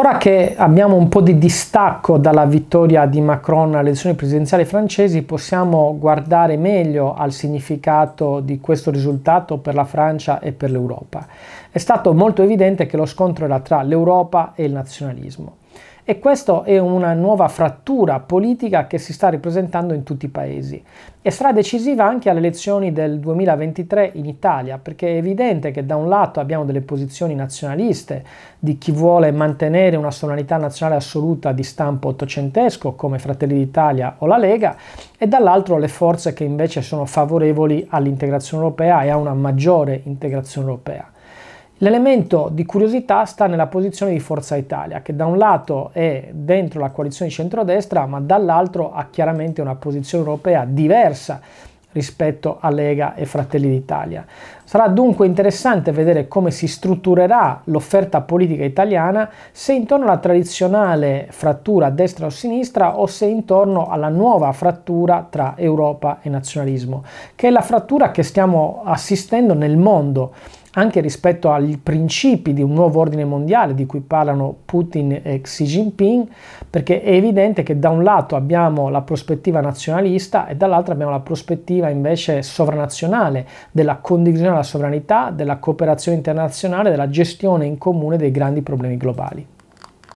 Ora che abbiamo un po' di distacco dalla vittoria di Macron alle elezioni presidenziali francesi, possiamo guardare meglio al significato di questo risultato per la Francia e per l'Europa. È stato molto evidente che lo scontro era tra l'Europa e il nazionalismo. E questa è una nuova frattura politica che si sta ripresentando in tutti i paesi. E sarà decisiva anche alle elezioni del 2023 in Italia, perché è evidente che da un lato abbiamo delle posizioni nazionaliste di chi vuole mantenere una sovranità nazionale assoluta di stampo ottocentesco, come Fratelli d'Italia o la Lega, e dall'altro le forze che invece sono favorevoli all'integrazione europea e a una maggiore integrazione europea. L'elemento di curiosità sta nella posizione di Forza Italia, che da un lato è dentro la coalizione di centrodestra, ma dall'altro ha chiaramente una posizione europea diversa rispetto a Lega e Fratelli d'Italia. Sarà dunque interessante vedere come si strutturerà l'offerta politica italiana, se intorno alla tradizionale frattura destra o sinistra o se intorno alla nuova frattura tra Europa e nazionalismo, che è la frattura che stiamo assistendo nel mondo anche rispetto ai principi di un nuovo ordine mondiale di cui parlano Putin e Xi Jinping, perché è evidente che da un lato abbiamo la prospettiva nazionalista e dall'altro abbiamo la prospettiva invece sovranazionale della condivisione della sovranità, della cooperazione internazionale, della gestione in comune dei grandi problemi globali.